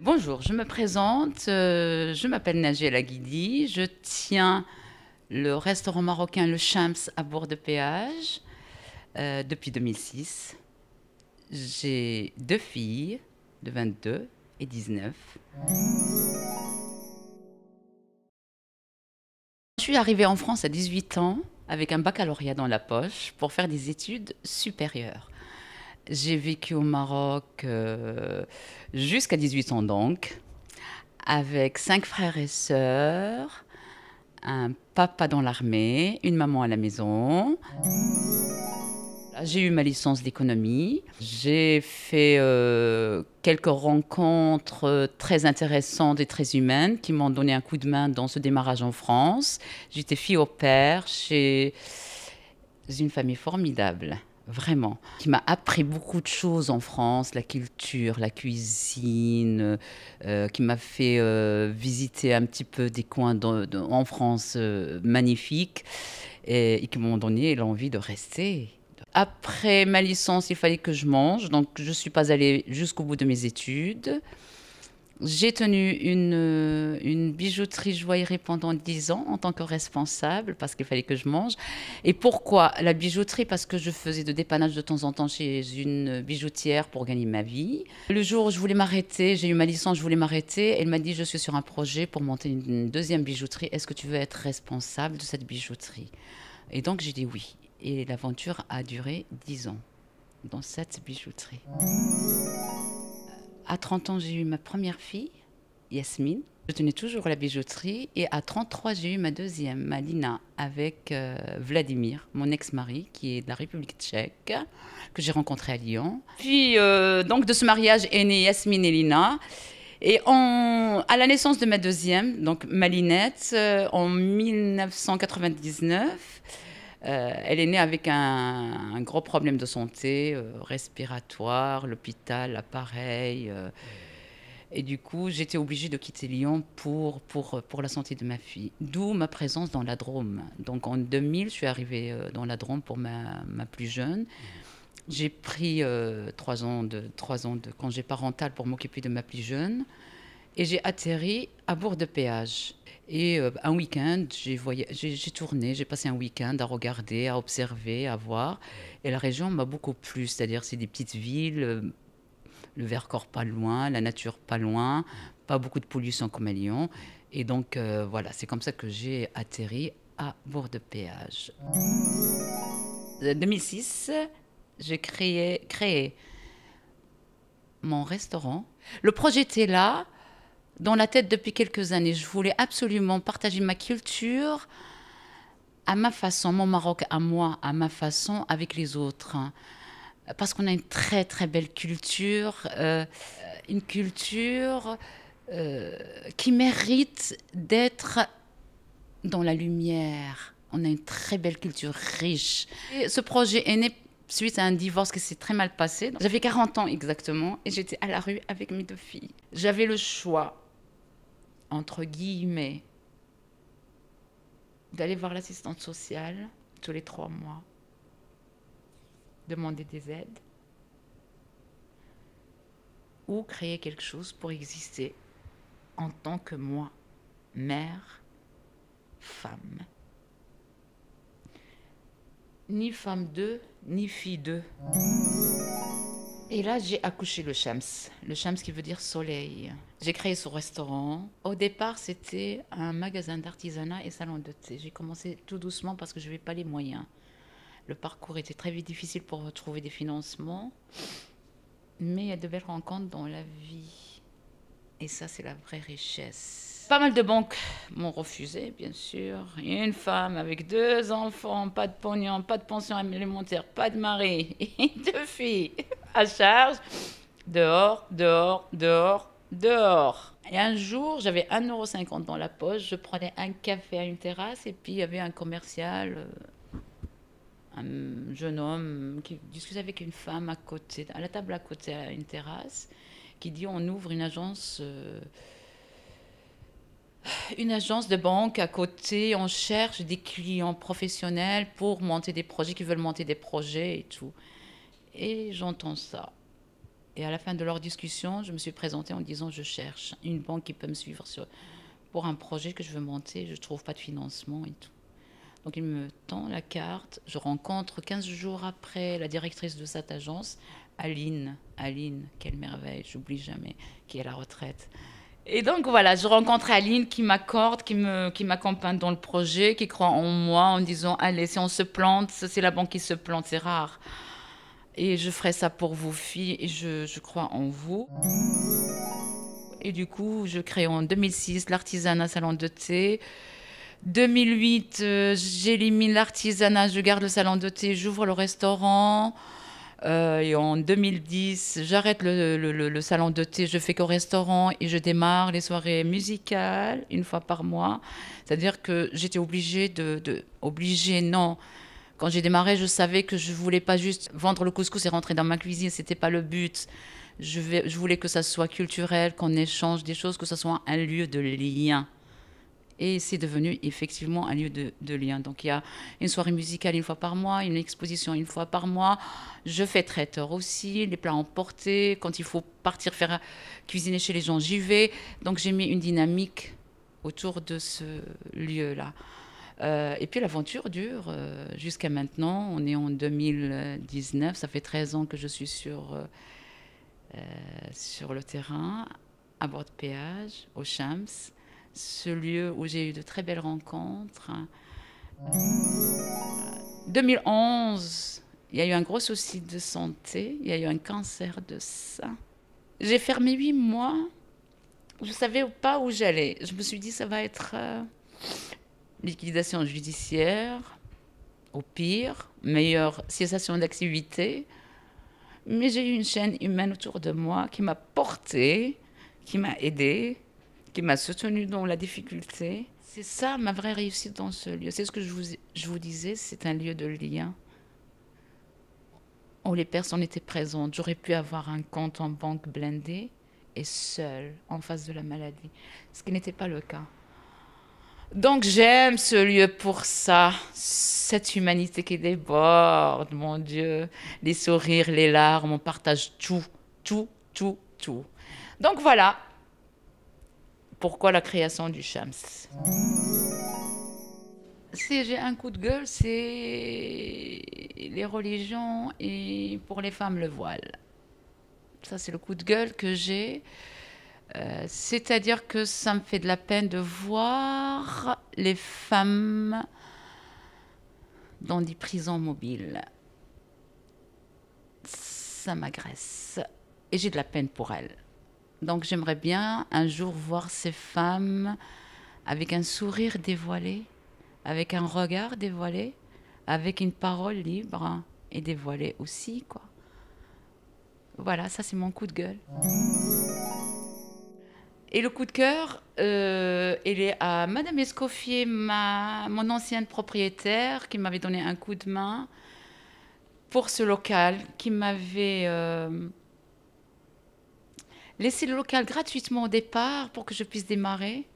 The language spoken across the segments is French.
Bonjour, je me présente, euh, je m'appelle Najel Guidi, je tiens le restaurant marocain Le Champs à Bourg-de-Péage euh, depuis 2006. J'ai deux filles de 22 et 19. Je suis arrivée en France à 18 ans avec un baccalauréat dans la poche pour faire des études supérieures. J'ai vécu au Maroc euh, jusqu'à 18 ans donc, avec cinq frères et sœurs, un papa dans l'armée, une maman à la maison. J'ai eu ma licence d'économie. J'ai fait euh, quelques rencontres très intéressantes et très humaines qui m'ont donné un coup de main dans ce démarrage en France. J'étais fille au père chez une famille formidable vraiment, qui m'a appris beaucoup de choses en France, la culture, la cuisine, euh, qui m'a fait euh, visiter un petit peu des coins en France euh, magnifiques et qui m'ont donné l'envie de rester. Après ma licence, il fallait que je mange, donc je ne suis pas allée jusqu'au bout de mes études. J'ai tenu une, euh, une bijouterie joaillerie pendant 10 ans en tant que responsable parce qu'il fallait que je mange. Et pourquoi la bijouterie Parce que je faisais de dépannage de temps en temps chez une bijoutière pour gagner ma vie. Le jour où je voulais m'arrêter, j'ai eu ma licence, je voulais m'arrêter. Elle m'a dit Je suis sur un projet pour monter une deuxième bijouterie. Est-ce que tu veux être responsable de cette bijouterie Et donc j'ai dit oui. Et l'aventure a duré 10 ans dans cette bijouterie à 30 ans, j'ai eu ma première fille, Yasmine. Je tenais toujours la bijouterie. Et à 33, j'ai eu ma deuxième, Malina, avec euh, Vladimir, mon ex-mari, qui est de la République tchèque, que j'ai rencontré à Lyon. Puis, euh, donc, de ce mariage est née Yasmine et Lina. Et à la naissance de ma deuxième, donc Malinette, euh, en 1999, euh, elle est née avec un, gros problème de santé euh, respiratoire, l'hôpital, l'appareil. Euh. Et du coup, j'étais obligée de quitter Lyon pour, la santé de ma fille. D'où ma présence dans la Drôme. Donc en 2000, je suis arrivée dans la Drôme pour ma, plus jeune. J'ai pris ans de, trois ans de congé parental pour m'occuper de ma plus jeune et j'ai atterri à Bourg-de-Péage. Et euh, un week-end, j'ai, tourné, j'ai passé un week-end à regarder, à observer, à voir. Et la région m'a beaucoup plu, c'est-à-dire c'est des petites villes, euh, le Vercors pas loin, la nature pas loin, pas beaucoup de pollution comme à Lyon. Et donc euh, voilà, c'est comme ça que j'ai atterri à Bourg-de-Péage. 2006, j'ai créé, créé mon restaurant. Le projet était là, dans la tête depuis quelques années. Je voulais absolument partager ma culture à ma façon, mon Maroc à moi, à ma façon, avec les autres. Parce qu'on a une très très belle culture, euh, une culture euh, qui mérite d'être dans la lumière. On a une très belle culture riche. ce projet est né suite à un divorce qui s'est très mal passé. J'avais 40 ans exactement et j'étais à la rue avec mes deux filles. J'avais le choix entre guillemets, d'aller voir l'assistante sociale tous les trois mois, demander des aides, ou créer quelque chose pour exister en tant que moi, mère, femme. Ni femme 2, ni fille 2. Et là, j'ai accouché le Shams. Le Shams qui veut dire soleil. J'ai créé ce restaurant. Au départ, c'était un magasin d'artisanat et salon de thé. J'ai commencé tout doucement parce que je n'avais pas les moyens. Le parcours était très vite difficile pour trouver des financements. Mais il y a de belles rencontres dans la vie. Et ça, c'est la vraie richesse. Pas mal de banques m'ont refusé, bien sûr. Une femme avec deux enfants, pas de pognon, pas de pension alimentaire, pas de mari et deux filles à charge. Dehors, dehors, dehors, dehors. Et un jour, j'avais 1,50€ dans la poche, je prenais un café à une terrasse et puis il y avait un commercial, euh, un jeune homme qui discutait avec une femme à côté, à la table à côté, à une terrasse, qui dit on ouvre une agence, euh, une agence de banque à côté, on cherche des clients professionnels pour monter des projets, qui veulent monter des projets et tout et j'entends ça. Et à la fin de leur discussion, je me suis présentée en disant je cherche une banque qui peut me suivre sur, pour un projet que je veux monter, je ne trouve pas de financement et tout. Donc il me tend la carte, je rencontre 15 jours après la directrice de cette agence, Aline. Aline, quelle merveille, j'oublie jamais, qui est à la retraite. Et donc voilà, je rencontre Aline qui m'accorde, qui me, qui m'accompagne dans le projet, qui croit en moi en disant allez, si on se plante, c'est la banque qui se plante, c'est rare. Et je ferai ça pour vous, filles, et je, crois en vous. Et du coup, je crée en 2006 l'artisanat salon de thé. 2008, euh, j'élimine l'artisanat, je garde le salon de thé, j'ouvre le restaurant. Euh, et en 2010, j'arrête le, salon de thé, je fais qu'au restaurant et je démarre les soirées musicales une fois par mois. C'est-à-dire que j'étais obligée de, de, Obligée, non. Quand j'ai démarré, je savais que je voulais pas juste vendre le couscous et rentrer dans ma cuisine, c'était pas le but. Je, voulais que ça soit culturel, qu'on échange des choses, que ça soit un lieu de lien. Et c'est devenu effectivement un lieu de, de lien. Donc il y a une soirée musicale une fois par mois, une exposition une fois par mois. Je fais traiteur aussi, les plats emportés. Quand il faut partir faire cuisiner chez les gens, j'y vais. Donc j'ai mis une dynamique autour de ce lieu-là. Euh, et puis l'aventure dure euh, jusqu'à maintenant. On est en 2019, ça fait 13 ans que je suis sur, euh, sur le terrain, à bord de péage, au Champs, ce lieu où j'ai eu de très belles rencontres. 2011, il y a eu un gros souci de santé, il y a eu un cancer de sein. J'ai fermé 8 mois, je savais pas où j'allais. Je me suis dit, ça va être liquidation judiciaire, au pire, meilleure cessation d'activité. Mais j'ai eu une chaîne humaine autour de moi qui m'a portée, qui m'a aidée, qui m'a soutenue dans la difficulté. C'est ça ma vraie réussite dans ce lieu. C'est ce que je vous, disais, c'est un lieu de lien où les personnes étaient présentes. J'aurais pu avoir un compte en banque blindé et seul en face de la maladie, ce qui n'était pas le cas. Donc j'aime ce lieu pour ça, cette humanité qui déborde, mon Dieu, les sourires, les larmes, on partage tout, tout, tout, tout. Donc voilà pourquoi la création du Shams. Si j'ai un coup de gueule, c'est les religions et pour les femmes le voile. Ça c'est le coup de gueule que j'ai. Euh, c'est-à-dire que ça me fait de la peine de voir les femmes dans des prisons mobiles. Ça m'agresse et j'ai de la peine pour elles. Donc j'aimerais bien un jour voir ces femmes avec un sourire dévoilé, avec un regard dévoilé, avec une parole libre et dévoilée aussi quoi. Voilà, ça c'est mon coup de gueule. Et le coup de cœur, euh, il est à Madame Escoffier, mon ancienne propriétaire, qui m'avait donné un coup de main pour ce local, qui m'avait euh, laissé le local gratuitement au départ pour que je puisse démarrer.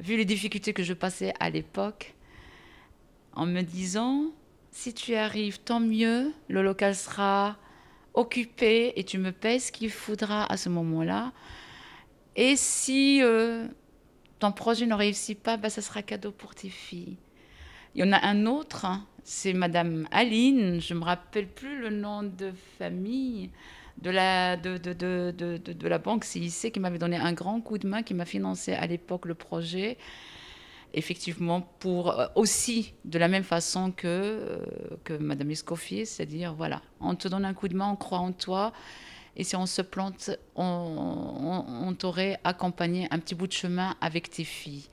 Vu les difficultés que je passais à l'époque, en me disant, si tu arrives, tant mieux, le local sera occupé et tu me payes ce qu'il faudra à ce moment-là. Et si euh, ton projet ne réussit pas, bah, ça sera cadeau pour tes filles. Il y en a un autre, hein, c'est Madame Aline, je ne me rappelle plus le nom de famille de la, de, la banque CIC qui m'avait donné un grand coup de main, qui m'a financé à l'époque le projet effectivement pour euh, aussi de la même façon que, euh, que Madame Escoffier, c'est-à-dire voilà, on te donne un coup de main, on croit en toi et si on se plante, on, t'aurait accompagné un petit bout de chemin avec tes filles.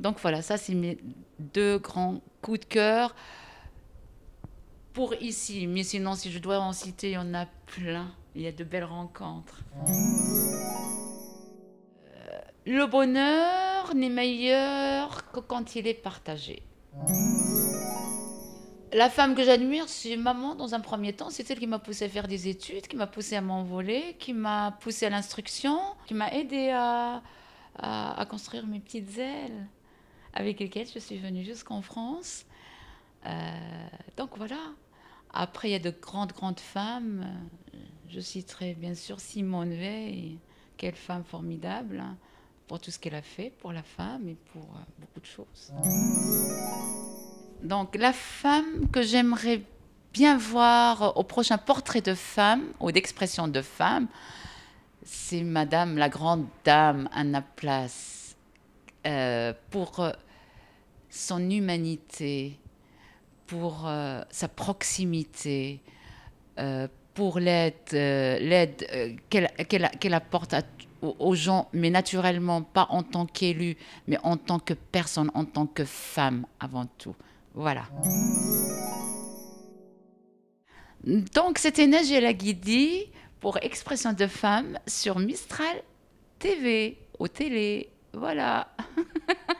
Donc voilà, ça c'est mes deux grands coups de cœur pour ici. Mais sinon, si je dois en citer, il y en a plein. Il y a de belles rencontres. Euh, le bonheur n'est meilleur que quand il est partagé la femme que j'admire, c'est maman dans un premier temps. C'est elle qui m'a poussé à faire des études, qui m'a poussé à m'envoler, qui m'a poussé à l'instruction, qui m'a aidé à, construire mes petites ailes, avec lesquelles je suis venue jusqu'en France. Euh, donc voilà. Après, il y a de grandes, grandes femmes. Je citerai bien sûr Simone Veil. Quelle femme formidable hein, pour tout ce qu'elle a fait pour la femme et pour euh, beaucoup de choses. Donc la femme que j'aimerais bien voir au prochain portrait de femme ou d'expression de femme, c'est Madame la Grande Dame Anna Place euh, pour euh, son humanité, pour euh, sa proximité, pour l'aide l'aide qu'elle apporte aux gens, mais naturellement pas en tant qu'élu, mais en tant que personne, en tant que femme avant tout. Voilà. Donc, c'était Najla Guidi pour Expression de femme sur Mistral TV, au télé. Voilà.